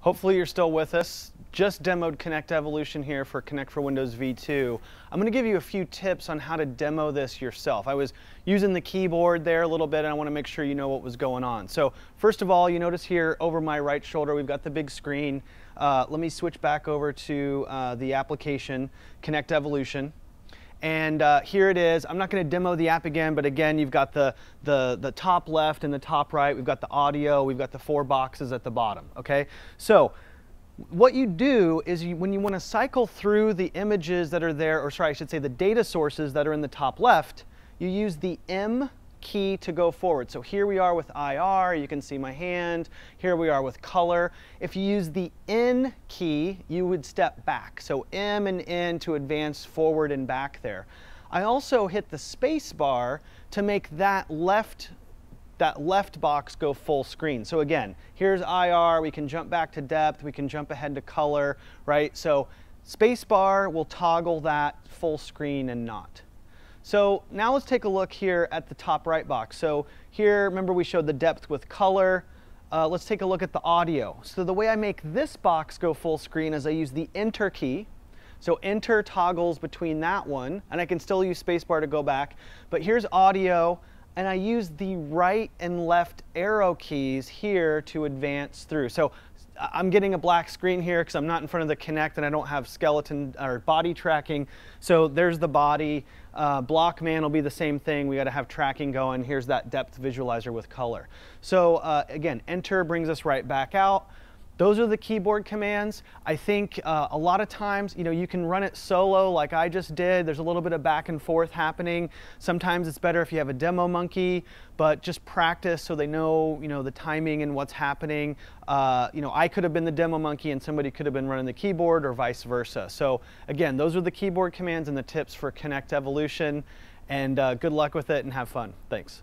Hopefully you're still with us. Just demoed Connect Evolution here for Connect for Windows V2. I'm gonna give you a few tips on how to demo this yourself. I was using the keyboard there a little bit and I wanna make sure you know what was going on. So first of all, you notice here over my right shoulder, we've got the big screen. Uh, let me switch back over to uh, the application, Connect Evolution. And uh, here it is. I'm not going to demo the app again, but again, you've got the, the, the top left and the top right. We've got the audio. We've got the four boxes at the bottom. Okay, So what you do is you, when you want to cycle through the images that are there, or sorry, I should say the data sources that are in the top left, you use the M key to go forward. So here we are with IR, you can see my hand. Here we are with color. If you use the N key, you would step back. So M and N to advance forward and back there. I also hit the space bar to make that left that left box go full screen. So again, here's IR, we can jump back to depth, we can jump ahead to color, right? So space bar will toggle that full screen and not. So now let's take a look here at the top right box. So here, remember we showed the depth with color. Uh, let's take a look at the audio. So the way I make this box go full screen is I use the enter key. So enter toggles between that one, and I can still use spacebar to go back. But here's audio, and I use the right and left arrow keys here to advance through. So I'm getting a black screen here because I'm not in front of the Kinect and I don't have skeleton or body tracking. So there's the body. Uh, block man will be the same thing. We got to have tracking going. Here's that depth visualizer with color. So uh, again, enter brings us right back out. Those are the keyboard commands. I think uh, a lot of times, you know, you can run it solo like I just did. There's a little bit of back and forth happening. Sometimes it's better if you have a demo monkey, but just practice so they know, you know, the timing and what's happening. Uh, you know, I could have been the demo monkey and somebody could have been running the keyboard or vice versa. So again, those are the keyboard commands and the tips for Connect Evolution and uh, good luck with it and have fun. Thanks.